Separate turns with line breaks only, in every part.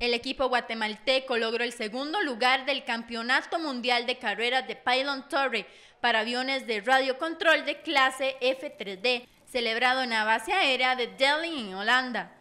El equipo guatemalteco logró el segundo lugar del Campeonato Mundial de Carreras de Pylon Torre para aviones de radiocontrol de clase F3D, celebrado en la base aérea de Delhi, en Holanda.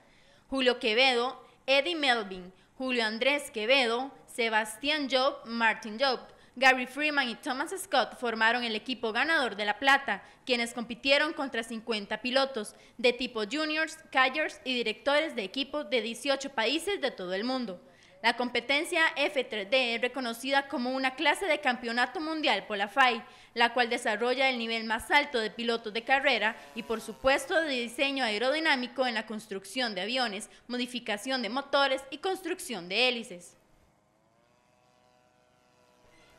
Julio Quevedo, Eddie Melvin, Julio Andrés Quevedo, Sebastián Job, Martin Job, Gary Freeman y Thomas Scott formaron el equipo ganador de La Plata, quienes compitieron contra 50 pilotos de tipo juniors, callers y directores de equipos de 18 países de todo el mundo. La competencia F3D es reconocida como una clase de campeonato mundial por la FAI, la cual desarrolla el nivel más alto de pilotos de carrera y por supuesto de diseño aerodinámico en la construcción de aviones, modificación de motores y construcción de hélices.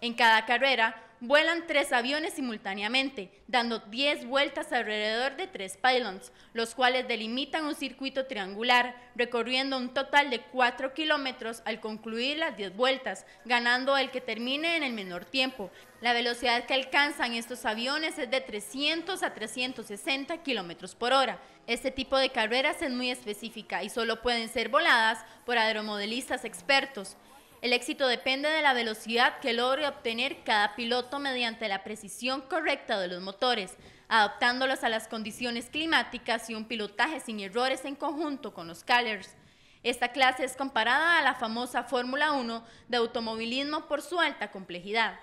En cada carrera vuelan tres aviones simultáneamente, dando 10 vueltas alrededor de tres pylons, los cuales delimitan un circuito triangular, recorriendo un total de 4 kilómetros al concluir las 10 vueltas, ganando el que termine en el menor tiempo. La velocidad que alcanzan estos aviones es de 300 a 360 kilómetros por hora. Este tipo de carreras es muy específica y solo pueden ser voladas por aeromodelistas expertos. El éxito depende de la velocidad que logre obtener cada piloto mediante la precisión correcta de los motores, adaptándolos a las condiciones climáticas y un pilotaje sin errores en conjunto con los callers. Esta clase es comparada a la famosa Fórmula 1 de automovilismo por su alta complejidad.